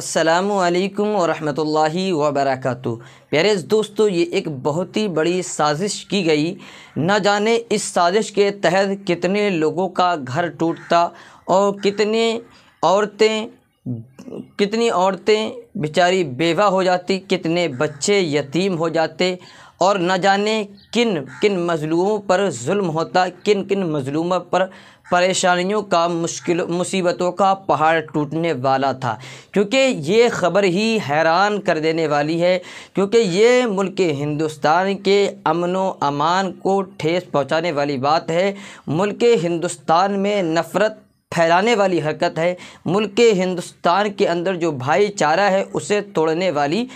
असलकम वरहि वबरक प्यारे दोस्तों ये एक बहुत ही बड़ी साजिश की गई न जाने इस साजिश के तहत कितने लोगों का घर टूटता और कितने औरतें कितनी औरतें बेचारी बेवा हो जाती कितने बच्चे यतीम हो जाते और न जाने किन किन मज़लूमों पर जुल्म होता किन किन मज़लूमों पर परेशानियों का मुश्किल मुसीबतों का पहाड़ टूटने वाला था क्योंकि ये ख़बर ही हैरान कर देने वाली है क्योंकि ये मुल्क हिंदुस्तान के अमन व अमान को ठेस पहुंचाने वाली बात है मुल्क हिंदुस्तान में नफ़रत फैलाने वाली हरकत है मुल्क हिंदुस्तान के अंदर जो भाईचारा है उसे तोड़ने वाली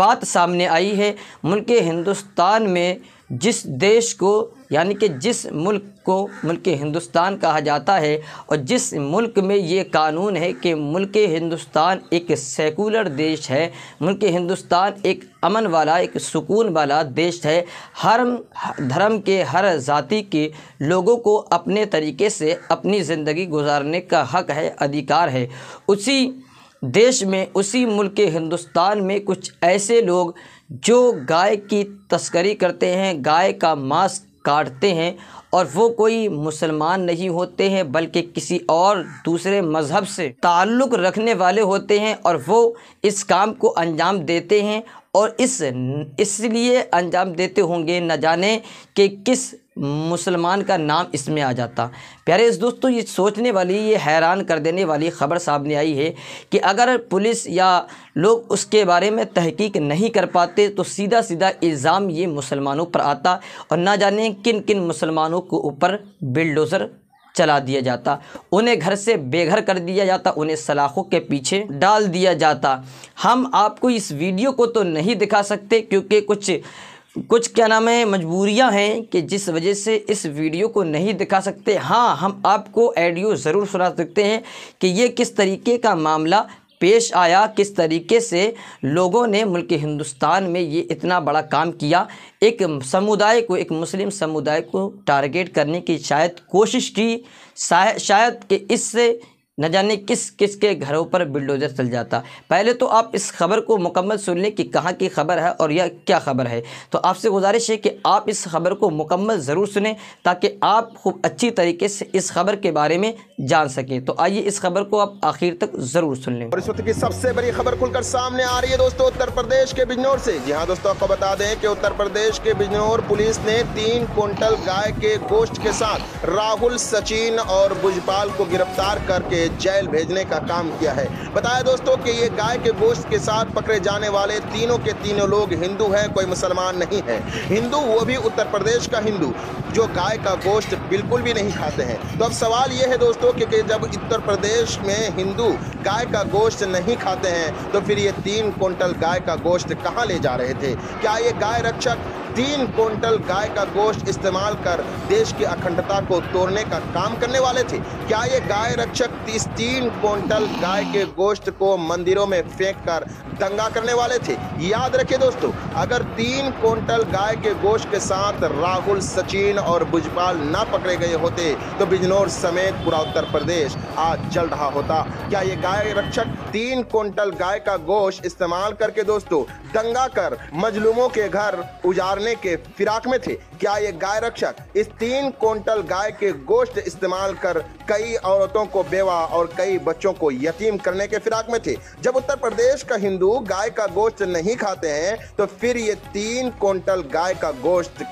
बात सामने आई है मुल्क हिंदुस्तान में जिस देश को यानी कि जिस मुल्क को मुल्क हिंदुस्तान कहा जाता है और जिस मुल्क में ये कानून है कि मुल्क हिंदुस्तान एक सेकुलर देश है मुल्क हिंदुस्तान एक अमन वाला एक सुकून वाला देश है हर धर्म के हर ज़ाति के लोगों को अपने तरीके से अपनी ज़िंदगी गुजारने का हक है अधिकार है उसी देश में उसी मुल्क हिंदुस्तान में कुछ ऐसे लोग जो गाय की तस्करी करते हैं गाय का मांस काटते हैं और वो कोई मुसलमान नहीं होते हैं बल्कि किसी और दूसरे मज़हब से ताल्लुक़ रखने वाले होते हैं और वो इस काम को अंजाम देते हैं और इस इसलिए अंजाम देते होंगे न जाने कि किस मुसलमान का नाम इसमें आ जाता प्यारे इस दोस्तों ये सोचने वाली ये हैरान कर देने वाली ख़बर सामने आई है कि अगर पुलिस या लोग उसके बारे में तहकीक नहीं कर पाते तो सीधा सीधा इल्ज़ाम ये मुसलमानों पर आता और ना जाने किन किन मुसलमानों के ऊपर बिल्डोज़र चला दिया जाता उन्हें घर से बेघर कर दिया जाता उन्हें सलाखों के पीछे डाल दिया जाता हम आपको इस वीडियो को तो नहीं दिखा सकते क्योंकि कुछ कुछ क्या नाम है मजबूरियां हैं कि जिस वजह से इस वीडियो को नहीं दिखा सकते हाँ हम आपको एडियो ज़रूर सुना सकते हैं कि ये किस तरीके का मामला पेश आया किस तरीके से लोगों ने मुल्क हिंदुस्तान में ये इतना बड़ा काम किया एक समुदाय को एक मुस्लिम समुदाय को टारगेट करने की शायद कोशिश की शायद कि इससे न जाने किस किस के घरों पर बिल्डोजर चल जाता पहले तो आप इस खबर को मुकम्मल सुन लें कि कहाँ की खबर है और यह क्या खबर है तो आपसे गुजारिश है कि आप इस खबर को मुकम्मल ज़रूर सुने ताकि आप खूब अच्छी तरीके से इस खबर के बारे में जान सकें तो आइए इस खबर को आप आखिर तक ज़रूर सुन लें और इस वक्त की सबसे बड़ी खबर खुलकर सामने आ रही है दोस्तों उत्तर प्रदेश के बिजनौर से जी हाँ दोस्तों आपको बता दें कि उत्तर प्रदेश के बिजनौर पुलिस ने तीन कुंटल गाय के गोश्त के साथ राहुल सचिन और भुजपाल को गिरफ्तार करके लिए जेल भेजने का काम किया है बताया दोस्तों कि ये गाय के गोश्त के साथ पकड़े जाने वाले तीनों के तीनों लोग हिंदू हैं कोई मुसलमान नहीं है हिंदू वो भी उत्तर प्रदेश का हिंदू जो गाय का गोश्त बिल्कुल भी नहीं खाते हैं तो अब सवाल ये है दोस्तों कि जब उत्तर प्रदेश में हिंदू गाय का गोश्त नहीं खाते हैं तो फिर ये तीन क्विंटल गाय का गोश्त कहाँ ले जा रहे थे क्या ये गाय रक्षक तीन क्विंटल गाय का गोश्त इस्तेमाल कर देश की अखंडता को तोड़ने का काम करने वाले थे क्या ये गाय रक्षक तीस तीन क्विंटल गाय के गोश्त को मंदिरों में फेंक कर दंगा करने वाले थे याद रखे दोस्तों अगर तीन क्विंटल गाय के गोश्त के साथ राहुल सचिन और भुजपाल न पकड़े गए होते तो बिजनौर समेत पूरा उत्तर प्रदेश आज जल रहा होता क्या ये गाय रक्षक तीन क्विंटल गाय का गोश्त इस्तेमाल करके दोस्तों दंगा कर मजलूमों के घर उजारने करने के फिराक में थे क्या ये गाय रक्षक इस तीन क्विंटल गाय के गोश्त इस्तेमाल कर कई औरतों को बेवा और कई बच्चों को यतीम करने के फिराक में थे जब उत्तर प्रदेश का हिंदू गाय का गोश्त नहीं खाते हैं तो फिर ये तीन क्विंटल गाय का गोश्त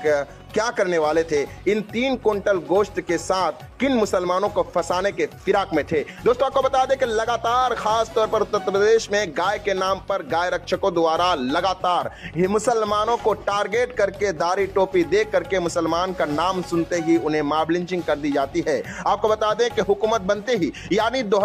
क्या करने वाले थे इन तीन क्विंटल गोश्त के साथ किन मुसलमानों को फंसाने के फिराक में थे दोस्तों आपको बता दें कि लगातार खास तौर पर उत्तर प्रदेश में गाय के नाम पर गाय रक्षकों द्वारा लगातार मुसलमानों को टारगेट करके दारी टोपी दे करके मुसलमान का नाम सुनते ही उन्हें माब लिंचिंग कर दी जाती है आपको बता दें कि हुकूमत बनते ही यानी दो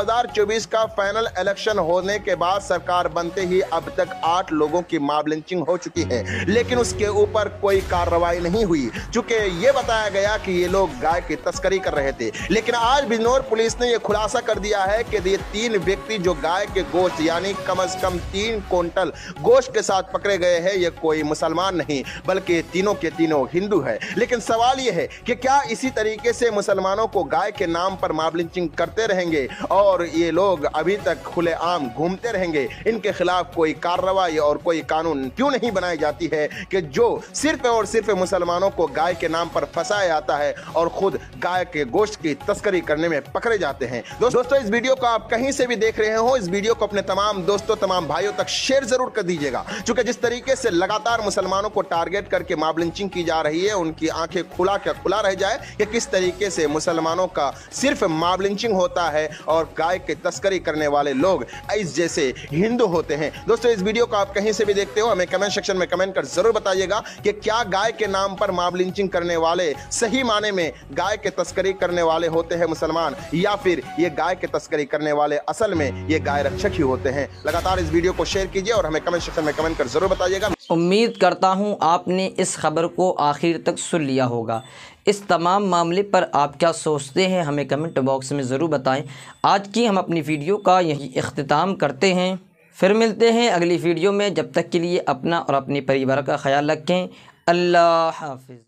का फाइनल इलेक्शन होने के बाद सरकार बनते ही अब तक आठ लोगों की माब लिंचिंग हो चुकी है लेकिन उसके ऊपर कोई कार्रवाई नहीं हुई चूंकि ये बताया गया कि ये लोग गाय की तस्करी कर रहे थे थी लेकिन आज बिजनौर पुलिस ने यह खुलासा कर दिया है कि ये तीन व्यक्ति जो गाय के गोश्त यानी कम अज कम तीन क्विंटल गोश्त के साथ पकड़े गए हैं ये कोई मुसलमान नहीं बल्कि तीनों के तीनों हिंदू है लेकिन सवाल यह है कि क्या इसी तरीके से मुसलमानों को गाय के नाम पर माप लिंचिंग करते रहेंगे और ये लोग अभी तक खुलेआम घूमते रहेंगे इनके खिलाफ कोई कार्रवाई और कोई कानून क्यों नहीं बनाई जाती है कि जो सिर्फ और सिर्फ मुसलमानों को गाय के नाम पर फंसाया जाता है और खुद गाय के गोश्त की तस्करी करने में पकड़े जाते हैं दोस्तों इस वीडियो को आप कहीं से भी देख रहे हो इस वीडियो को अपने तमाम दोस्तों तमाम भाइयों तक शेयर जरूर कर दीजिएगा क्योंकि जिस तरीके से लगातार मुसलमानों को टारगेट करके माब लिंचिंग की जा रही है उनकी आंखें खुला क्या खुला रह जाए कि किस तरीके से मुसलमानों का सिर्फ माब लिंचिंग होता है और गाय के तस्करी करने वाले लोग इस जैसे हिंदू होते हैं दोस्तों इस वीडियो को आप कहीं से भी देखते हो हमें कमेंट सेक्शन में कमेंट कर जरूर बताइएगा कि क्या गाय के नाम पर माब लिंचिंग करने वाले सही माने में गाय के तस्करी करने करने वाले होते हैं मुसलमान या फिर ये गाय के तस्करी करने वाले असल में ये गाय रक्षक ही होते हैं लगातार इस वीडियो को शेयर कीजिए और हमें कमेंट सेक्शन में कमेंट कर ज़रूर बताइएगा उम्मीद करता हूँ आपने इस खबर को आखिर तक सुन लिया होगा इस तमाम मामले पर आप क्या सोचते हैं हमें कमेंट बॉक्स में ज़रूर बताएं आज की हम अपनी वीडियो का यही अख्ताम करते हैं फिर मिलते हैं अगली वीडियो में जब तक के लिए अपना और अपने परिवार का ख्याल रखें अल्लाह हाफिज़